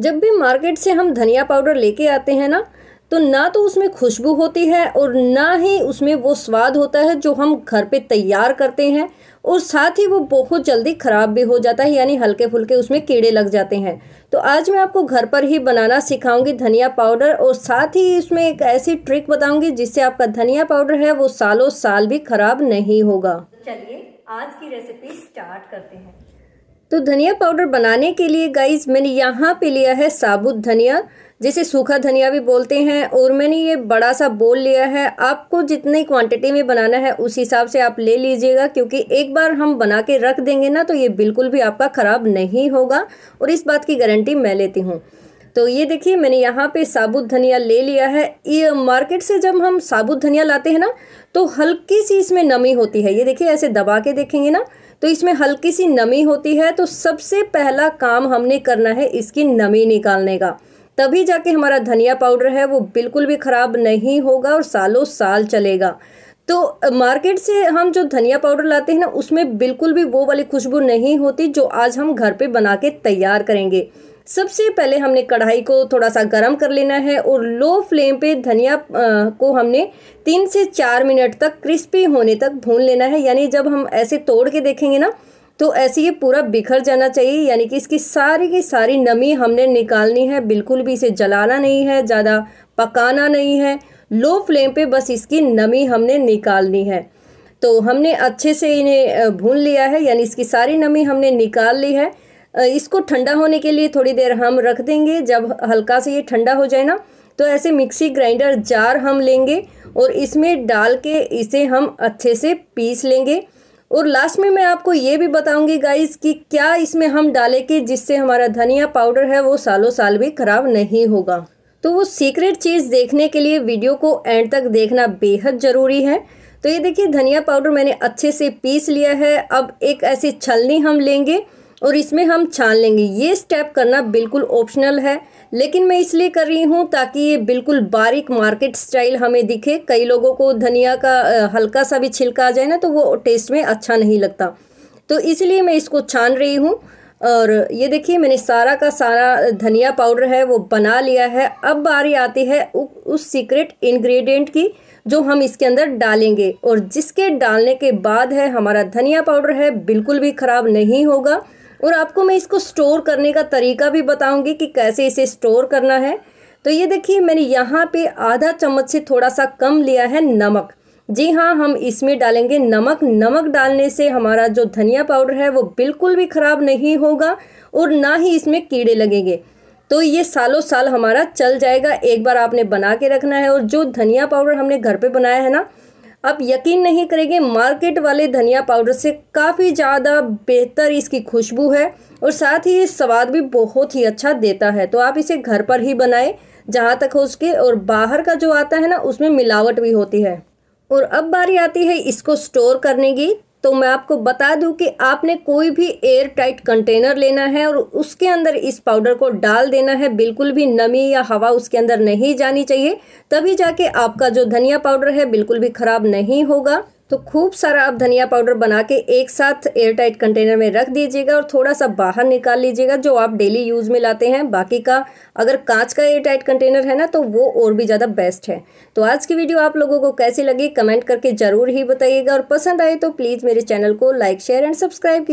जब भी मार्केट से हम धनिया पाउडर लेके आते हैं ना तो ना तो उसमें खुशबू होती है और ना ही उसमें वो स्वाद होता है जो हम घर पे तैयार करते हैं और साथ ही वो बहुत जल्दी ख़राब भी हो जाता है यानी हल्के फुल्के उसमें कीड़े लग जाते हैं तो आज मैं आपको घर पर ही बनाना सिखाऊंगी धनिया पाउडर और साथ ही इसमें एक ऐसी ट्रिक बताऊंगी जिससे आपका धनिया पाउडर है वो सालों साल भी ख़राब नहीं होगा चलिए आज की रेसिपी स्टार्ट करते हैं तो धनिया पाउडर बनाने के लिए गाइज मैंने यहाँ पे लिया है साबुत धनिया जिसे सूखा धनिया भी बोलते हैं और मैंने ये बड़ा सा बोल लिया है आपको जितनी क्वांटिटी में बनाना है उस हिसाब से आप ले लीजिएगा क्योंकि एक बार हम बना के रख देंगे ना तो ये बिल्कुल भी आपका ख़राब नहीं होगा और इस बात की गारंटी मैं लेती हूँ तो ये देखिए मैंने यहाँ पे साबुत धनिया ले लिया है ये मार्केट से जब हम साबुत धनिया लाते हैं ना तो हल्की सी इसमें नमी होती है ये देखिए ऐसे दबा के देखेंगे ना तो इसमें हल्की सी नमी होती है तो सबसे पहला काम हमने करना है इसकी नमी निकालने का तभी जाके हमारा धनिया पाउडर है वो बिल्कुल भी ख़राब नहीं होगा और सालों साल चलेगा तो मार्केट से हम जो धनिया पाउडर लाते हैं ना उसमें बिल्कुल भी वो वाली खुशबू नहीं होती जो आज हम घर पे बना के तैयार करेंगे सबसे पहले हमने कढ़ाई को थोड़ा सा गर्म कर लेना है और लो फ्लेम पे धनिया को हमने तीन से चार मिनट तक क्रिस्पी होने तक भून लेना है यानी जब हम ऐसे तोड़ के देखेंगे ना तो ऐसे ये पूरा बिखर जाना चाहिए यानी कि इसकी सारी की सारी नमी हमने निकालनी है बिल्कुल भी इसे जलाना नहीं है ज़्यादा पकाना नहीं है लो फ्लेम पे बस इसकी नमी हमने निकालनी है तो हमने अच्छे से इन्हें भून लिया है यानी इसकी सारी नमी हमने निकाल ली है इसको ठंडा होने के लिए थोड़ी देर हम रख देंगे जब हल्का से ये ठंडा हो जाए ना तो ऐसे मिक्सी ग्राइंडर जार हम लेंगे और इसमें डाल के इसे हम अच्छे से पीस लेंगे और लास्ट में मैं आपको ये भी बताऊंगी गाइस कि क्या इसमें हम डालें कि जिससे हमारा धनिया पाउडर है वो सालों साल भी ख़राब नहीं होगा तो वो सीक्रेट चीज़ देखने के लिए वीडियो को एंड तक देखना बेहद ज़रूरी है तो ये देखिए धनिया पाउडर मैंने अच्छे से पीस लिया है अब एक ऐसी छलनी हम लेंगे और इसमें हम छान लेंगे ये स्टेप करना बिल्कुल ऑप्शनल है लेकिन मैं इसलिए कर रही हूँ ताकि ये बिल्कुल बारीक मार्केट स्टाइल हमें दिखे कई लोगों को धनिया का हल्का सा भी छिलका आ जाए ना तो वो टेस्ट में अच्छा नहीं लगता तो इसलिए मैं इसको छान रही हूँ और ये देखिए मैंने सारा का सारा धनिया पाउडर है वो बना लिया है अब बारी आती है उ, उस सीक्रेट इंग्रेडिएंट की जो हम इसके अंदर डालेंगे और जिसके डालने के बाद है हमारा धनिया पाउडर है बिल्कुल भी ख़राब नहीं होगा और आपको मैं इसको स्टोर करने का तरीका भी बताऊंगी कि कैसे इसे स्टोर करना है तो ये देखिए मैंने यहाँ पे आधा चम्मच से थोड़ा सा कम लिया है नमक जी हाँ हम इसमें डालेंगे नमक नमक डालने से हमारा जो धनिया पाउडर है वो बिल्कुल भी ख़राब नहीं होगा और ना ही इसमें कीड़े लगेंगे तो ये सालों साल हमारा चल जाएगा एक बार आपने बना के रखना है और जो धनिया पाउडर हमने घर पे बनाया है ना आप यकीन नहीं करेंगे मार्केट वाले धनिया पाउडर से काफ़ी ज़्यादा बेहतर इसकी खुशबू है और साथ ही ये स्वाद भी बहुत ही अच्छा देता है तो आप इसे घर पर ही बनाएं जहाँ तक हो उसके और बाहर का जो आता है ना उसमें मिलावट भी होती है और अब बारी आती है इसको स्टोर करने की तो मैं आपको बता दूं कि आपने कोई भी एयर टाइट कंटेनर लेना है और उसके अंदर इस पाउडर को डाल देना है बिल्कुल भी नमी या हवा उसके अंदर नहीं जानी चाहिए तभी जाके आपका जो धनिया पाउडर है बिल्कुल भी ख़राब नहीं होगा तो खूब सारा आप धनिया पाउडर बना के एक साथ एयरटाइट कंटेनर में रख दीजिएगा और थोड़ा सा बाहर निकाल लीजिएगा जो आप डेली यूज़ में लाते हैं बाकी का अगर कांच का एयरटाइट कंटेनर है ना तो वो और भी ज़्यादा बेस्ट है तो आज की वीडियो आप लोगों को कैसी लगी कमेंट करके ज़रूर ही बताइएगा और पसंद आए तो प्लीज़ मेरे चैनल को लाइक शेयर एंड सब्सक्राइब